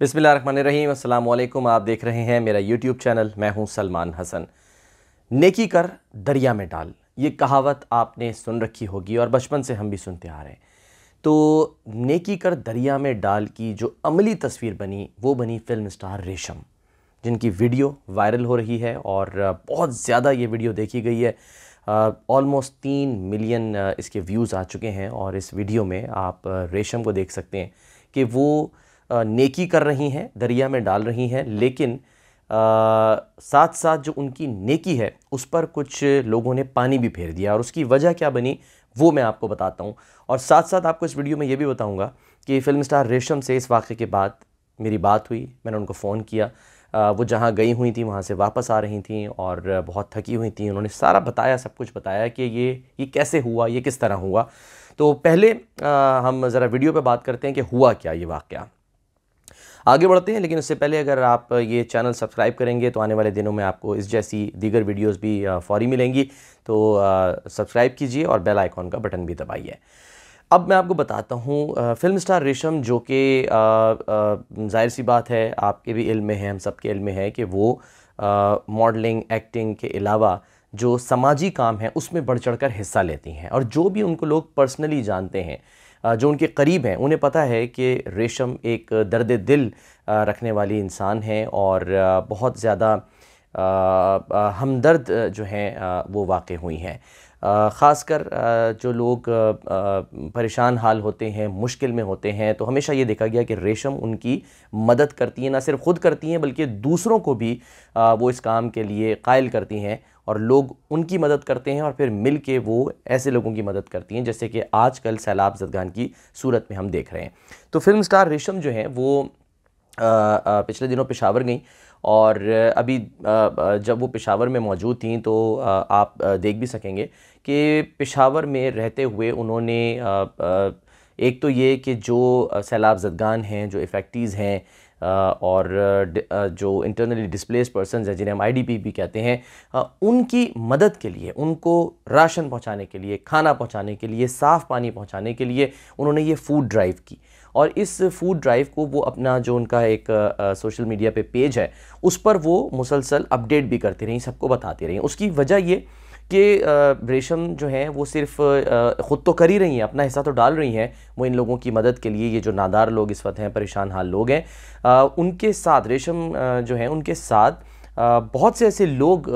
बिसमीम अल्लाम आप देख रहे हैं मेरा यूट्यूब चैनल मैं हूं सलमान हसन नेकी कर दरिया में डाल ये कहावत आपने सुन रखी होगी और बचपन से हम भी सुनते आ रहे हैं तो नेकी कर दरिया में डाल की जो अमली तस्वीर बनी वो बनी फिल्म स्टार रेशम जिनकी वीडियो वायरल हो रही है और बहुत ज़्यादा ये वीडियो देखी गई है ऑलमोस्ट तीन मिलियन इसके व्यूज़ आ चुके हैं और इस वीडियो में आप रेशम को देख सकते हैं कि वो नेकी कर रही हैं दरिया में डाल रही हैं लेकिन आ, साथ साथ जो उनकी नेकी है उस पर कुछ लोगों ने पानी भी फेर दिया और उसकी वजह क्या बनी वो मैं आपको बताता हूँ और साथ साथ आपको इस वीडियो में ये भी बताऊँगा कि फिल्म स्टार रेशम से इस वाक़े के बाद मेरी बात हुई मैंने उनको फ़ोन किया आ, वो जहाँ गई हुई थी वहाँ से वापस आ रही थी और बहुत थकी हुई थी उन्होंने सारा बताया सब कुछ बताया कि ये ये कैसे हुआ ये किस तरह हुआ तो पहले आ, हम ज़रा वीडियो पे बात करते हैं कि हुआ क्या ये वाक़ आगे बढ़ते हैं लेकिन उससे पहले अगर आप ये चैनल सब्सक्राइब करेंगे तो आने वाले दिनों में आपको इस जैसी दीगर वीडियोज़ भी फौरी मिलेंगी तो सब्सक्राइब कीजिए और बेल आइकॉन का बटन भी दबाइए अब मैं आपको बताता हूँ फिल्म स्टार रेशम जो कि जाहिर सी बात है आपके भी इल्म में है हम सब के इल्म में है कि वो मॉडलिंग एक्टिंग के अलावा जो समाजी काम है उसमें बढ़ चढ़ कर हिस्सा लेती हैं और जो भी उनको लोग पर्सनली जानते हैं जो उनके करीब हैं उन्हें पता है कि रेशम एक दर्द दिल रखने वाली इंसान हैं और बहुत ज़्यादा हमदर्द जो हैं वो वाक़ हुई हैं ख़ासकर जो लोग परेशान हाल होते हैं मुश्किल में होते हैं तो हमेशा ये देखा गया कि रेशम उनकी मदद करती हैं ना सिर्फ ख़ुद करती हैं बल्कि दूसरों को भी वो इस काम के लिए कायल करती हैं और लोग उनकी मदद करते हैं और फिर मिल के वो ऐसे लोगों की मदद करती हैं जैसे कि आजकल सैलाब जदगान की सूरत में हम देख रहे हैं तो फिल्म स्टार रेशम जो हैं वो आ, आ, पिछले दिनों पेशावर गई और अभी आ, जब वो पेशावर में मौजूद थी तो आ, आप देख भी सकेंगे कि पेशावर में रहते हुए उन्होंने आ, आ, एक तो ये कि जो सैलाब जदगान हैं जो इफ़ेक्टीज़ हैं और जो इंटरनली डिस्प्लेस पर्सन हैं जिन्हें हम आईडीपी भी कहते हैं उनकी मदद के लिए उनको राशन पहुंचाने के लिए खाना पहुंचाने के लिए साफ़ पानी पहुंचाने के लिए उन्होंने ये फ़ूड ड्राइव की और इस फूड ड्राइव को वो अपना जो उनका एक सोशल मीडिया पे पेज है उस पर वो मुसलसल अपडेट भी करती रहीं सबको बताती रहीं उसकी वजह ये कि रेशम जो है वो सिर्फ ख़ुद तो कर ही रही हैं अपना हिस्सा तो डाल रही हैं वो इन लोगों की मदद के लिए ये जो नादार लोग इस वक्त हैं परेशान हाल लोग हैं उनके साथ रेशम जो है उनके साथ बहुत से ऐसे लोग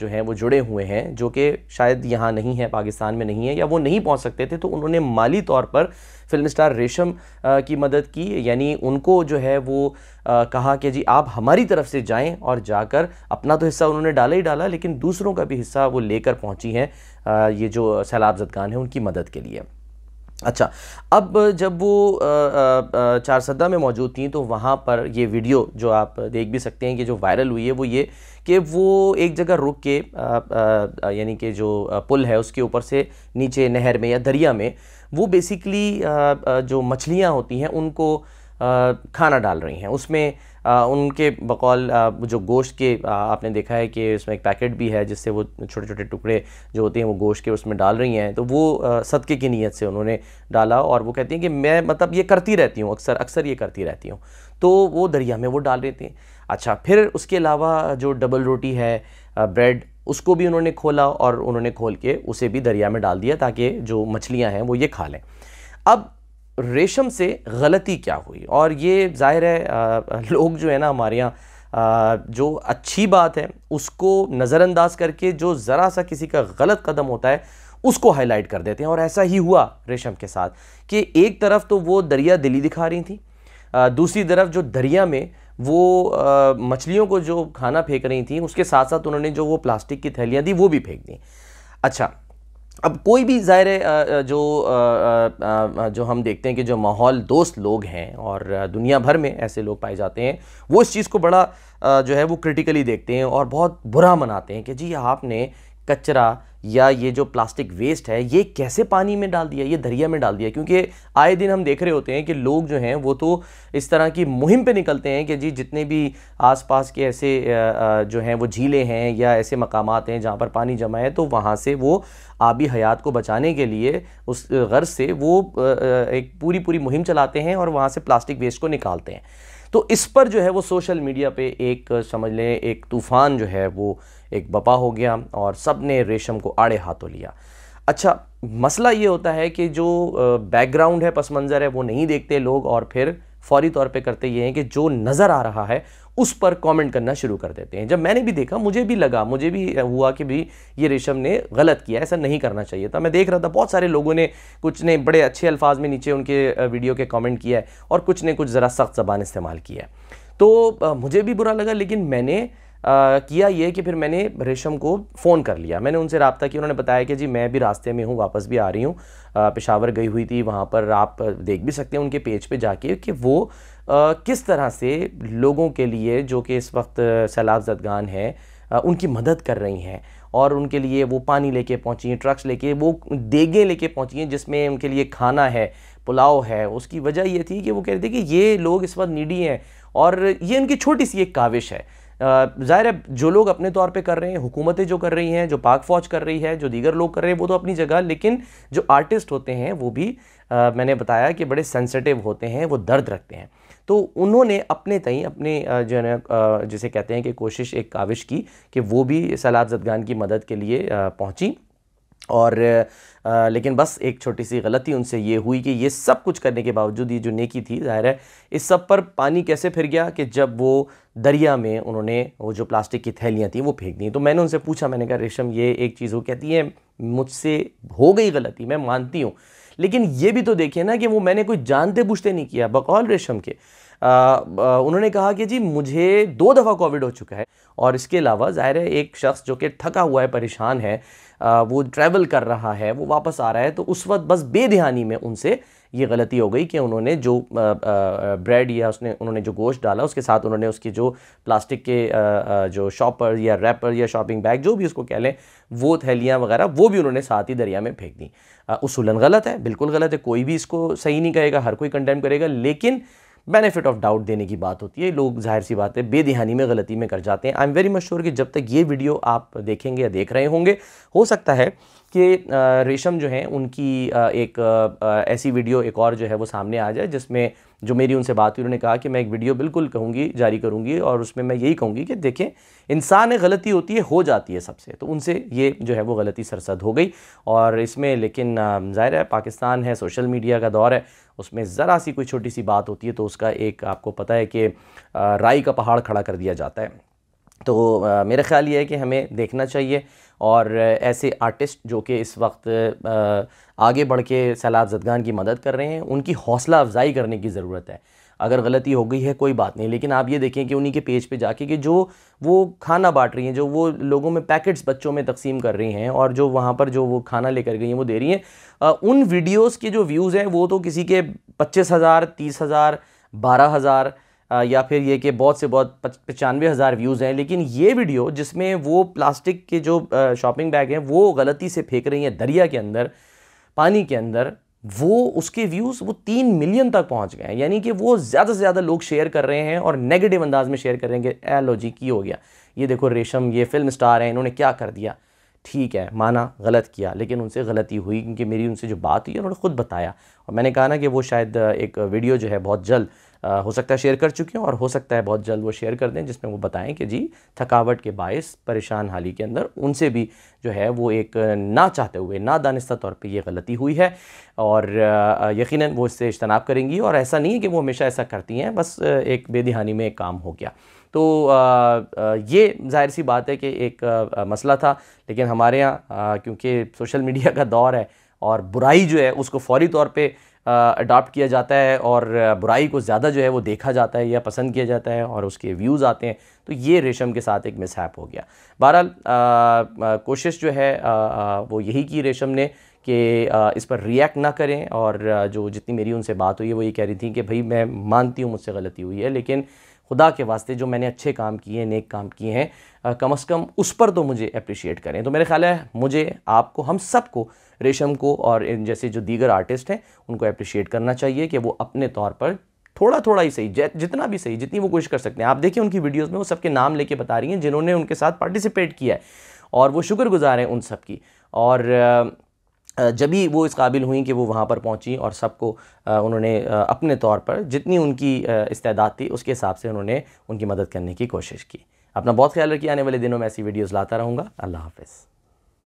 जो हैं वो जुड़े हुए हैं जो कि शायद यहाँ नहीं है पाकिस्तान में नहीं है या वो नहीं पहुँच सकते थे तो उन्होंने माली तौर पर फिल्म स्टार रेशम की मदद की यानी उनको जो है वो कहा कि जी आप हमारी तरफ से जाएं और जाकर अपना तो हिस्सा उन्होंने डाला ही डाला लेकिन दूसरों का भी हिस्सा वो लेकर पहुँची हैं ये जो सैलाब जदगान है उनकी मदद के लिए अच्छा अब जब वो चार सदा में मौजूद थी तो वहाँ पर ये वीडियो जो आप देख भी सकते हैं कि जो वायरल हुई है वो ये कि वो एक जगह रुक के यानी कि जो पुल है उसके ऊपर से नीचे नहर में या दरिया में वो बेसिकली जो मछलियाँ होती हैं उनको खाना डाल रही हैं उसमें आ, उनके बकौल आ, जो गोश्त के आ, आपने देखा है कि उसमें एक पैकेट भी है जिससे वो छोटे छोटे टुकड़े जो होते हैं वो गोश्त के उसमें डाल रही हैं तो वो सदक़े की नीयत से उन्होंने डाला और वो कहती हैं कि मैं मतलब ये करती रहती हूँ अक्सर अक्सर ये करती रहती हूँ तो वो दरिया में वो डाल रहे हैं अच्छा फिर उसके अलावा जो डबल रोटी है ब्रेड उसको भी उन्होंने खोला और उन्होंने खोल के उसे भी दरिया में डाल दिया ताकि जो मछलियाँ हैं वो ये खा लें अब रेशम से गलती क्या हुई और ये जाहिर है लोग जो है ना हमारे यहाँ जो अच्छी बात है उसको नज़रअंदाज करके जो ज़रा सा किसी का गलत कदम होता है उसको हाईलाइट कर देते हैं और ऐसा ही हुआ रेशम के साथ कि एक तरफ तो वो दरिया दिली दिखा रही थी दूसरी तरफ जो दरिया में वो मछलियों को जो खाना फेंक रही थी उसके साथ साथ उन्होंने जो वो प्लास्टिक की थैलियाँ दी वो भी फेंक दी अच्छा अब कोई भी ज़ाहिर है जो जो हम देखते हैं कि जो माहौल दोस्त लोग हैं और दुनिया भर में ऐसे लोग पाए जाते हैं वो इस चीज़ को बड़ा जो है वो क्रिटिकली देखते हैं और बहुत बुरा मनाते हैं कि जी आपने कचरा या ये जो प्लास्टिक वेस्ट है ये कैसे पानी में डाल दिया ये दरिया में डाल दिया क्योंकि आए दिन हम देख रहे होते हैं कि लोग जो हैं वो तो इस तरह की मुहिम पे निकलते हैं कि जी जितने भी आसपास के ऐसे जो हैं वो झीलें हैं या ऐसे मकाम हैं जहाँ पर पानी जमा है तो वहाँ से वो आबी हयात को बचाने के लिए उस गर्ज से वो एक पूरी पूरी मुहिम चलाते हैं और वहाँ से प्लास्टिक वेस्ट को निकालते हैं तो इस पर जो है वो सोशल मीडिया पे एक समझ लें एक तूफ़ान जो है वो एक बपा हो गया और सब ने रेशम को आड़े हाथों लिया अच्छा मसला ये होता है कि जो बैकग्राउंड है पस मंज़र है वो नहीं देखते लोग और फिर फौरी तौर पे करते ये हैं कि जो नज़र आ रहा है उस पर कमेंट करना शुरू कर देते हैं जब मैंने भी देखा मुझे भी लगा मुझे भी हुआ कि भी ये रेशम ने गलत किया ऐसा नहीं करना चाहिए था मैं देख रहा था बहुत सारे लोगों ने कुछ ने बड़े अच्छे अल्फाज में नीचे उनके वीडियो के कमेंट किया है और कुछ ने कुछ ज़रा सख्त ज़बान इस्तेमाल किया है तो मुझे भी बुरा लगा लेकिन मैंने आ, किया ये कि फिर मैंने रेशम को फ़ोन कर लिया मैंने उनसे रबता किया उन्होंने बताया कि जी मैं भी रास्ते में हूँ वापस भी आ रही हूँ पेशावर गई हुई थी वहाँ पर आप देख भी सकते हैं उनके पेज पे जाके कि वो आ, किस तरह से लोगों के लिए जो कि इस वक्त सैलाब जदगान है आ, उनकी मदद कर रही हैं और उनके लिए वो पानी लेके पहुँची हैं ट्रक्स लेके वो देगें लेके पहुँची हैं जिसमें उनके लिए खाना है पुलाव है उसकी वजह ये थी कि वो कह रहे थे कि ये लोग इस वक्त नीडी हैं और ये उनकी छोटी सी एक काविश है ज़ाहिर है जो लोग अपने तौर पे कर रहे हैं हुकूमतें जो कर रही हैं जो पाक फौज कर रही है जो दीगर लोग कर रहे हैं वो तो अपनी जगह लेकिन जो आर्टिस्ट होते हैं वो भी आ, मैंने बताया कि बड़े सेंसिटिव होते हैं वो दर्द रखते हैं तो उन्होंने अपने तई अपने जो है ना जिसे कहते हैं कि कोशिश एक काविश की कि वो भी सलाद जदगान की मदद के लिए पहुँची और आ, लेकिन बस एक छोटी सी गलती उनसे ये हुई कि ये सब कुछ करने के बावजूद ये जो नेकी थी ज़ाहिर है इस सब पर पानी कैसे फिर गया कि जब वो दरिया में उन्होंने वो जो प्लास्टिक की थैलियाँ थी वो फेंक दी तो मैंने उनसे पूछा मैंने कहा रेशम ये एक चीज़ वो कहती है मुझसे हो गई गलती मैं मानती हूँ लेकिन ये भी तो देखिए ना कि वो मैंने कोई जानते बूझते नहीं किया बकौल रेशम के आ, आ, उन्होंने कहा कि जी मुझे दो दफ़ा कोविड हो चुका है और इसके अलावा ज़ाहिर है एक शख्स जो कि थका हुआ है परेशान है वो ट्रैवल कर रहा है वो वापस आ रहा है तो उस वक्त बस बेध्यानी में उनसे ये गलती हो गई कि उन्होंने जो ब्रेड या उसने उन्होंने जो गोश्त डाला उसके साथ उन्होंने उसकी जो प्लास्टिक के जो शॉपर या रैपर या शॉपिंग बैग जो भी उसको कह लें वो थैलियाँ वगैरह वो भी उन्होंने साथ ही दरिया में फेंक दी उसूलन गलत है बिल्कुल गलत है कोई भी इसको सही नहीं कहेगा हर कोई कंडेम करेगा लेकिन बेनिफिट ऑफ डाउट देने की बात होती है लोग जाहिर सी बात है बेदहानी में गलती में कर जाते हैं आई एम वेरी मश्योर कि जब तक ये वीडियो आप देखेंगे या देख रहे होंगे हो सकता है कि रेशम जो है उनकी एक ऐसी वीडियो एक और जो है वो सामने आ जाए जिसमें जो मेरी उनसे बात हुई उन्होंने कहा कि मैं एक वीडियो बिल्कुल कहूँगी जारी करूँगी और उसमें मैं यही कहूँगी कि देखें इंसान गलती होती है हो जाती है सबसे तो उनसे ये जो है वो गलती सरसद हो गई और इसमें लेकिन ज़ाहिर है पाकिस्तान है सोशल मीडिया का दौर है उसमें ज़रा सी कोई छोटी सी बात होती है तो उसका एक आपको पता है कि राई का पहाड़ खड़ा कर दिया जाता है तो आ, मेरा ख्याल ये है कि हमें देखना चाहिए और ऐसे आर्टिस्ट जो कि इस वक्त आ, आगे बढ़ के सैलाब जदगान की मदद कर रहे हैं उनकी हौसला अफजाई करने की ज़रूरत है अगर गलती हो गई है कोई बात नहीं लेकिन आप ये देखें कि उन्हीं के पेज पे जाके कि जो वो खाना बांट रही हैं जो वो लोगों में पैकेट्स बच्चों में तकसीम कर रही हैं और जो वहाँ पर जो वो खाना लेकर गई हैं वो दे रही हैं उन वीडियोज़ के जो व्यूज़ हैं वो तो किसी के पच्चीस हज़ार तीस हज़ार बारह हज़ार या फिर ये कि बहुत से बहुत पचानवे हज़ार व्यूज़ हैं लेकिन ये वीडियो जिसमें वो प्लास्टिक के जो शॉपिंग बैग हैं वो गलती से फेंक रही हैं दरिया के अंदर पानी के अंदर वो उसके व्यूज़ वो तीन मिलियन तक पहुंच गए हैं यानी कि वो ज़्यादा से ज़्यादा लोग शेयर कर रहे हैं और नेगेटिव अंदाज में शेयर कर रहे हैं कि ए जी की हो गया ये देखो रेशम ये फिल्म स्टार हैं इन्होंने क्या कर दिया ठीक है माना गलत किया लेकिन उनसे गलती हुई क्योंकि मेरी उनसे जो बात हुई उन्होंने खुद बताया और मैंने कहा ना कि वो शायद एक वीडियो जो है बहुत जल्द हो सकता है शेयर कर चुके हों और हो सकता है बहुत जल्द वो शेयर कर दें जिसमें वो बताएं कि जी थकावट के बायस परेशान हाली के अंदर उनसे भी जो है वो एक ना चाहते हुए ना दानिस्ता तौर पर यह गलती हुई है और यकीन वो इससे इजतनाब करेंगी और ऐसा नहीं है कि वो हमेशा ऐसा करती हैं बस एक बेदिहानी में एक काम हो गया तो ये जाहिर सी बात है कि एक मसला था लेकिन हमारे यहाँ क्योंकि सोशल मीडिया का दौर है और बुराई जो है उसको फौरी तौर पे अडॉप्ट किया जाता है और बुराई को ज़्यादा जो है वो देखा जाता है या पसंद किया जाता है और उसके व्यूज़ आते हैं तो ये रेशम के साथ एक मिसहैप हो गया बहरहाल कोशिश जो है आ, आ, वो यही की रेशम ने कि इस पर रिएक्ट ना करें और जो जितनी मेरी उनसे बात हुई है वो ये कह रही थी कि भाई मैं मानती हूँ मुझसे गलती हुई है लेकिन खुदा के वास्ते जो मैंने अच्छे काम किए नेक काम किए हैं कम अज़ कम उस पर तो मुझे अप्रिशिएट करें तो मेरे ख्याल है मुझे आपको हम सबको रेशम को और इन जैसे जो दीगर आर्टिस्ट हैं उनको अप्रिशिएट करना चाहिए कि वो अपने तौर पर थोड़ा थोड़ा ही सही जितना भी सही जितनी वो कोशिश कर सकते हैं आप देखिए उनकी वीडियोस में वो सबके नाम लेके बता रही हैं जिन्होंने उनके साथ पार्टिसिपेट किया है और वो शुक्रगुजार हैं उन सब की और जब ही वो इस काबिल हुई कि वो वहाँ पर पहुँची और सबको उन्होंने अपने तौर पर जितनी उनकी इस्तेदाद थी उसके हिसाब से उन्होंने उनकी मदद करने की कोशिश की अपना बहुत ख्याल रखिए आने वाले दिनों में ऐसी वीडियोज़ लाता रहूँगा अल्लाह हाफिज़